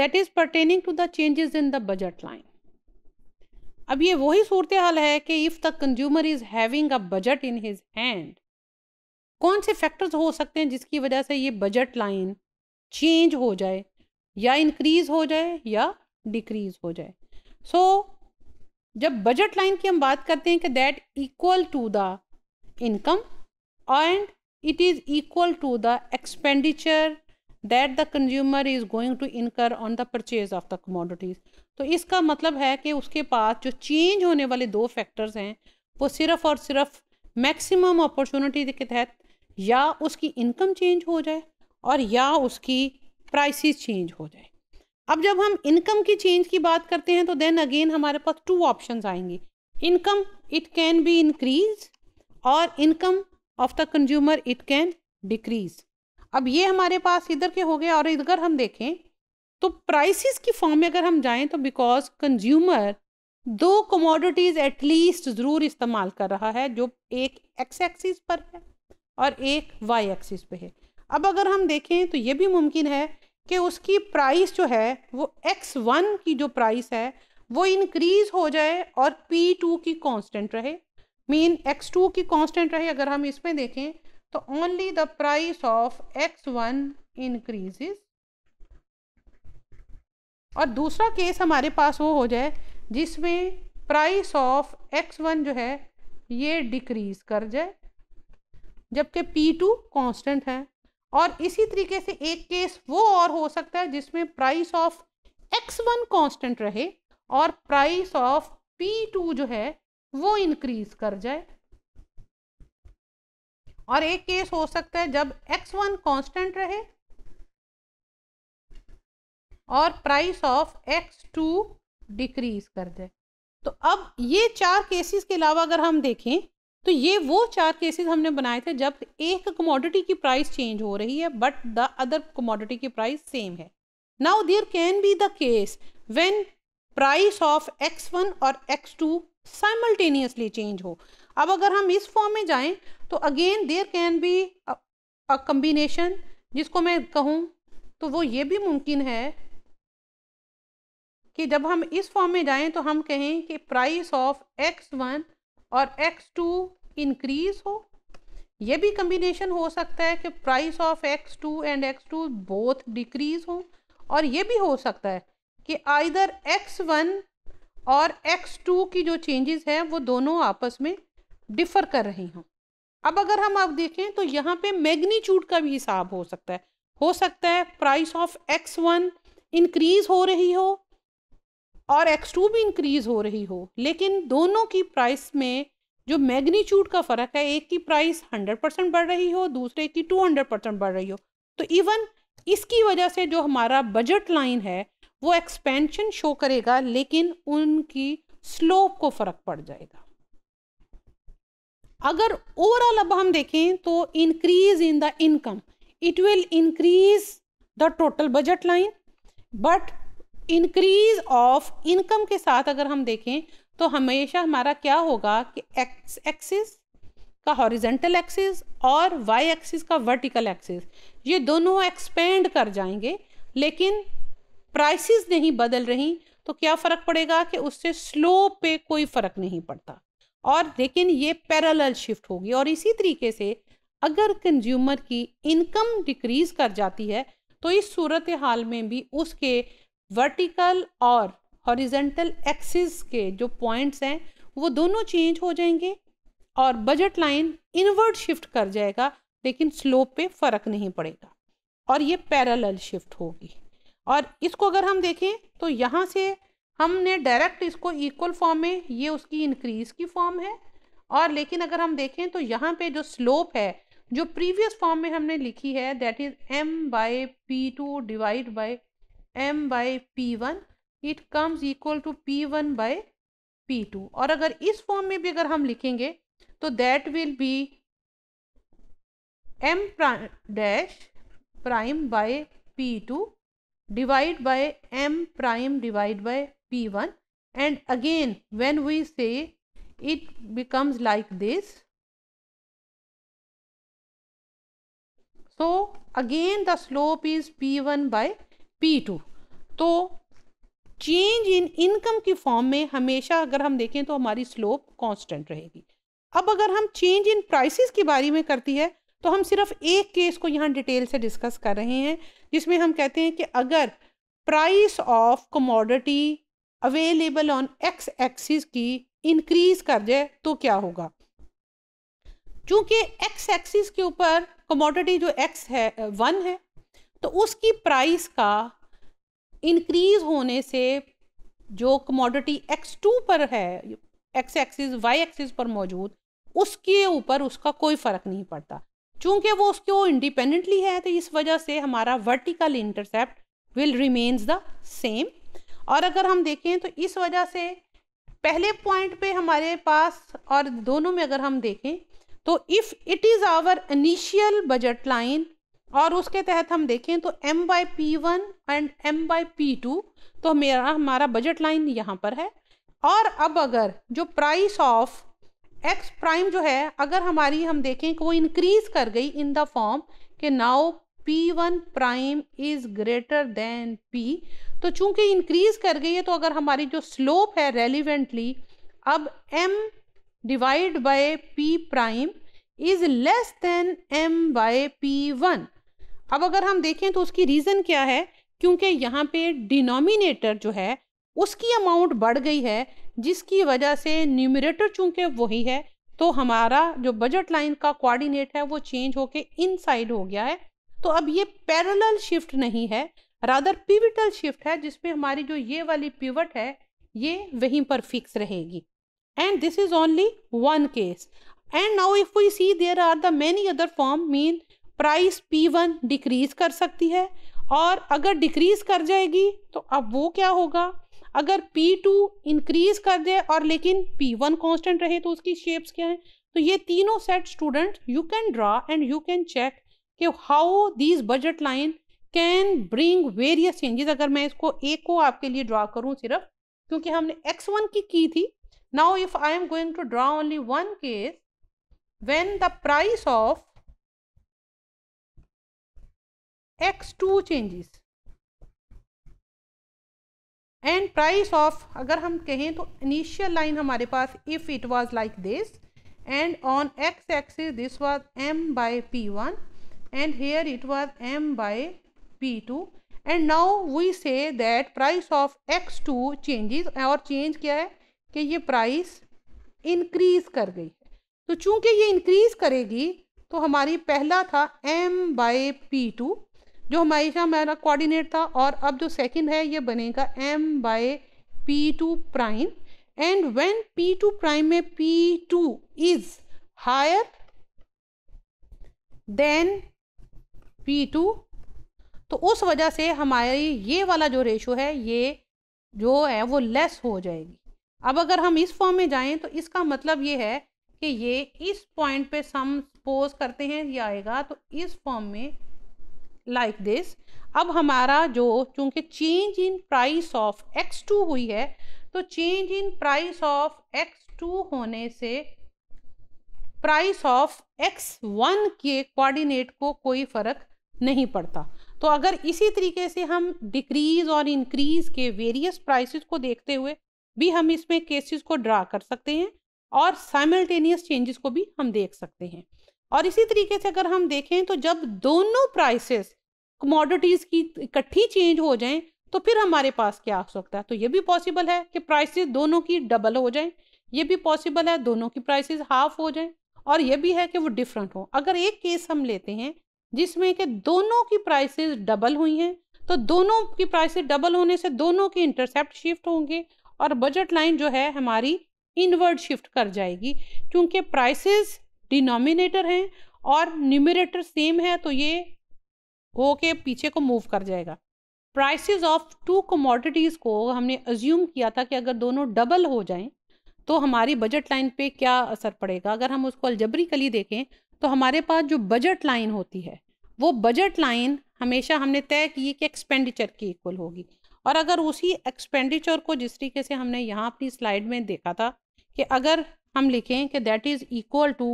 That is pertaining to the changes in the budget line अब ये वही सूरत हाल है कि if the consumer is having a budget in his hand कौन से फैक्टर्स हो सकते हैं जिसकी वजह से ये बजट लाइन चेंज हो जाए या इंक्रीज हो जाए या डिक्रीज हो जाए सो so, जब बजट लाइन की हम बात करते हैं कि that equal to the income and it is equal to the expenditure that the consumer is going to incur on the purchase of the commodities तो इसका मतलब है कि उसके पास जो चेंज होने वाले दो फैक्टर्स हैं वो सिर्फ़ और सिर्फ मैक्सिमम अपॉर्चुनिटी के तहत या उसकी इनकम चेंज हो जाए और या उसकी प्राइसिस चेंज हो जाए अब जब हम इनकम की चेंज की बात करते हैं तो देन अगेन हमारे पास टू ऑप्शंस आएंगे income it can be increase और income of the consumer it can decrease अब ये हमारे पास इधर के हो गए और इधर हम देखें तो प्राइसेस की फॉर्म में अगर हम जाएं तो बिकॉज कंज्यूमर दो कमोडिटीज़ एटलीस्ट ज़रूर इस्तेमाल कर रहा है जो एक एक्स एक्सिस पर है और एक वाई एक्सिस पे है अब अगर हम देखें तो ये भी मुमकिन है कि उसकी प्राइस जो है वो एक्स वन की जो प्राइस है वो इनक्रीज़ हो जाए और पी टू की कांस्टेंट रहे मीन एक्स टू की कांस्टेंट रहे अगर हम इसमें देखें तो only the price of X one increases और दूसरा केस हमारे पास वो हो जाए जिसमें प्राइस ऑफ एक्स वन जो है ये डिक्रीज कर जाए जबकि पी टू कॉन्स्टेंट है और इसी तरीके से एक केस वो और हो सकता है जिसमें price of X one constant रहे और प्राइस ऑफ पी टू जो है वो इंक्रीज कर जाए और एक केस हो सकता है जब एक्स वन कॉन्स्टेंट रहे और price of X two decrease कर जाए तो अब ये चार केसेस के अलावा अगर हम देखें तो ये वो चार केसेस हमने बनाए थे जब एक कमोडिटी की प्राइस चेंज हो रही है बट द अदर कमोडिटी की प्राइस सेम है now there can be the case when price of X one और एक्स टू साइमल्टेनियसली चेंज हो अब अगर हम इस फॉर्म में जाएं तो again there can be a combination जिसको मैं कहूँ तो वो ये भी मुमकिन है कि जब हम इस फॉर्म में जाएं तो हम कहें कि प्राइस ऑफ एक्स वन और एक्स टू इनक्रीज़ हो ये भी कम्बिनेशन हो सकता है कि price of X two and X two both decrease हो और ये भी हो सकता है कि आइधर एक्स वन और एक्स टू की जो चेंजेस हैं वो दोनों आपस में डिफर कर रही हूँ अब अगर हम अब देखें तो यहाँ पे मैग्नीच्यूड का भी हिसाब हो सकता है हो सकता है price of X one increase हो रही हो और एक्स टू भी इंक्रीज हो रही हो लेकिन दोनों की प्राइस में जो मैग्नीच्यूड का फ़र्क है एक की प्राइस हंड्रेड परसेंट बढ़ रही हो दूसरे की टू हंड्रेड परसेंट बढ़ रही हो तो इवन इसकी वजह से जो हमारा बजट लाइन है वो एक्सपेंशन शो करेगा लेकिन उनकी स्लोप को फ़र्क पड़ जाएगा अगर ओवरऑल अब हम देखें तो increase in the income it will increase the total budget line but increase of income के साथ अगर हम देखें तो हमेशा हमारा क्या होगा कि एक्स एक्सिस का हॉरिजेंटल एक्सिस और वाई एक्सिस का वर्टिकल एक्सिस ये दोनों एक्सपेंड कर जाएंगे लेकिन प्राइसेस नहीं बदल रही तो क्या फ़र्क पड़ेगा कि उससे स्लोप पे कोई फ़र्क नहीं पड़ता और लेकिन ये पैरेलल शिफ्ट होगी और इसी तरीके से अगर कंज्यूमर की इनकम डिक्रीज कर जाती है तो इस सूरत हाल में भी उसके वर्टिकल और हॉरिजेंटल एक्सिस के जो पॉइंट्स हैं वो दोनों चेंज हो जाएंगे और बजट लाइन इनवर्ड शिफ्ट कर जाएगा लेकिन स्लोप पे फ़र्क नहीं पड़ेगा और ये पैरेलल शिफ्ट होगी और इसको अगर हम देखें तो यहाँ से हमने डायरेक्ट इसको इक्वल फॉर्म में ये उसकी इंक्रीज की फॉर्म है और लेकिन अगर हम देखें तो यहाँ पे जो स्लोप है जो प्रीवियस फॉर्म में हमने लिखी है that is M by P two divide by M by P one it comes equal to P one by P two और अगर इस फॉर्म में भी अगर हम लिखेंगे तो that will be M dash prime by P two divide by M prime divide by P1 and again when we say it becomes like this. So again the slope is P1 by P2. तो change in income की form में हमेशा अगर हम देखें तो हमारी slope constant रहेगी अब अगर हम चेंज इन प्राइसेस के बारे में करती है तो हम सिर्फ एक केस को यहाँ डिटेल से डिस्कस कर रहे हैं जिसमें हम कहते हैं कि अगर price of commodity available on X axis की इंक्रीज कर जाए तो क्या होगा चूंकि एक्स एक्सिस के ऊपर कमोडिटी जो एक्स है वन है तो उसकी प्राइस का इंक्रीज होने से जो कमोडिटी एक्स टू पर है एक्स एक्सिस वाई एक्सिस पर मौजूद उसके ऊपर उसका कोई फ़र्क नहीं पड़ता चूंकि वो उसके वो इंडिपेंडेंटली है तो इस वजह से हमारा vertical intercept will remains the same और अगर हम देखें तो इस वजह से पहले पॉइंट पे हमारे पास और दोनों में अगर हम देखें तो if it is our initial budget line और उसके तहत हम देखें तो M by P one and M by P two तो मेरा हमारा बजट लाइन यहाँ पर है और अब अगर जो प्राइस ऑफ एक्स प्राइम जो है अगर हमारी हम देखें कि वो इंक्रीज कर गई इन द फॉर्म कि now P one prime is greater than P तो चूंकि इंक्रीज कर गई है तो अगर हमारी जो स्लोप है रेलिवेंटली अब M divide by P prime is less than M by P one अब अगर हम देखें तो उसकी रीज़न क्या है क्योंकि यहाँ पे डिनोमिनेटर जो है उसकी अमाउंट बढ़ गई है जिसकी वजह से न्यूमिनेटर चूंकि वही है तो हमारा जो बजट लाइन का कोऑर्डिनेट है वो चेंज होके इनसाइड हो गया है तो अब ये पैरेलल शिफ्ट नहीं है रादर पिविटल शिफ्ट है जिसमें हमारी जो ये वाली पिवट है ये वहीं पर फिक्स रहेगी and this is only one case and now if we see there are the many other form mean price one decrease कर सकती है और अगर डिक्रीज कर जाएगी तो अब वो क्या होगा अगर P2 इंक्रीज कर दे और लेकिन P1 कॉन्स्टेंट रहे तो उसकी शेप्स क्या हैं तो ये तीनों set student you can draw and you can check कि how these budget line can bring various changes अगर मैं इसको ए को आपके लिए ड्रा करूँ सिर्फ क्योंकि हमने एक्स वन की की थी now if I am going to draw only one case when the price of X two changes and price of अगर हम कहें तो इनिशियल लाइन हमारे पास if it was like this and on X X this was M by P one and here it was M by P2 and now we say that price of X two changes और change क्या है कि ये price increase कर गई है तो चूंकि ये इंक्रीज करेगी तो हमारी पहला था एम बाई पी टू जो हमेशा मेरा कोऑर्डिनेट था और अब जो सेकंड है ये बनेगा M by P two prime and when P two prime में P two is higher than P two तो उस वजह से हमारी ये वाला जो रेशो है ये जो है वो लेस हो जाएगी अब अगर हम इस फॉर्म में जाएं तो इसका मतलब ये है कि ये इस पॉइंट पे सम सपोज करते हैं ये आएगा तो इस फॉर्म में लाइक like दिस अब हमारा जो चूँकि change in price of X two हुई है तो change in price of X two होने से प्राइस ऑफ एक्स वन के कोऑर्डिनेट को कोई फ़र्क नहीं पड़ता तो अगर इसी तरीके से हम डिक्रीज और इंक्रीज के वेरियस प्राइसेस को देखते हुए भी हम इसमें केसेस को ड्रा कर सकते हैं और साइमल्टेनियस चेंजेस को भी हम देख सकते हैं और इसी तरीके से अगर हम देखें तो जब दोनों प्राइसेस कमोडिटीज़ की इकट्ठी चेंज हो जाएं तो फिर हमारे पास क्या हो सकता है तो ये भी पॉसिबल है कि प्राइसेस दोनों की डबल हो जाएं ये भी पॉसिबल है दोनों की प्राइसेस हाफ हो जाएं और ये भी है कि वो डिफरेंट हो अगर एक केस हम लेते हैं जिसमें कि दोनों की प्राइसेस डबल हुई हैं तो दोनों की प्राइसेस डबल होने से दोनों के इंटरसेप्ट शिफ्ट होंगे और बजट लाइन जो है हमारी इनवर्ड शिफ्ट कर जाएगी क्योंकि प्राइसेस डिनोमिनेटर हैं और न्यूमिनेटर सेम है तो ये हो के पीछे को मूव कर जाएगा प्राइसेस ऑफ टू कमोडिटीज़ को हमने अज्यूम किया था कि अगर दोनों डबल हो जाएं तो हमारी बजट लाइन पे क्या असर पड़ेगा अगर हम उसको अलजबरिकली देखें तो हमारे पास जो बजट लाइन होती है वो बजट लाइन हमेशा हमने तय की कि एक्सपेंडिचर की इक्वल होगी और अगर उसी एक्सपेंडिचर को जिस तरीके से हमने यहाँ अपनी स्लाइड में देखा था कि अगर हम लिखें कि that is equal to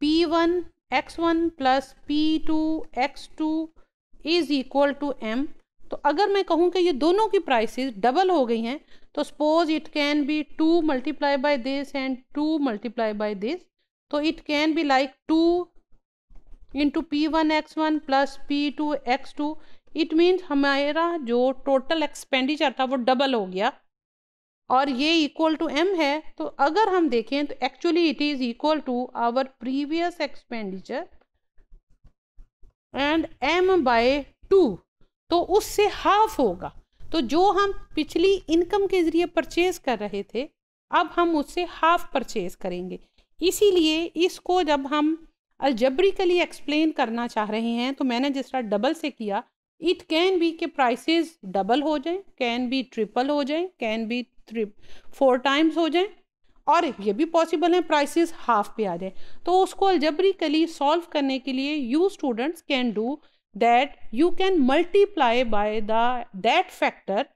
P one X one plus P two X two is equal to M तो अगर मैं कहूँ कि ये दोनों की प्राइसेस डबल हो गई हैं तो suppose it can be to multiply by this and to multiply by this तो it can be like two into P one X one plus P two X two it means हमारा जो total expenditure था वो double हो गया और ये equal to M है तो अगर हम देखें तो actually it is equal to our previous expenditure and M by two तो उससे हाफ होगा तो जो हम पिछली इनकम के ज़रिए परचेज कर रहे थे अब हम उससे हाफ परचेज करेंगे इसीलिए इसको जब हम अलजबरिकली एक्सप्लेन करना चाह रहे हैं तो मैंने जिस तरह डबल से किया इट कैन बी के प्राइसेस डबल हो जाएं कैन बी ट्रिपल हो जाएं can be three four times हो जाएं और ये भी पॉसिबल है प्राइसेस हाफ पे आ जाए तो उसको अलजबरिकली सॉल्व करने के लिए you students can do that you can multiply by the that factor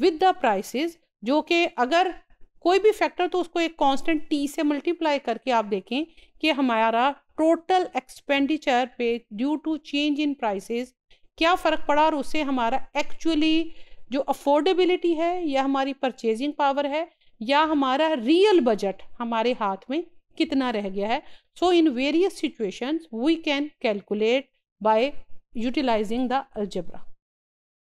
with the prices जो कि अगर कोई भी फैक्टर तो उसको एक कांस्टेंट टी से मल्टीप्लाई करके आप देखें कि हमारा टोटल एक्सपेंडिचर पे due to change in prices क्या फ़र्क पड़ा और उससे हमारा एक्चुअली जो अफोर्डेबिलिटी है या हमारी परचेजिंग पावर है या हमारा रियल बजट हमारे हाथ में कितना रह गया है so in various situations we can calculate by utilising the algebra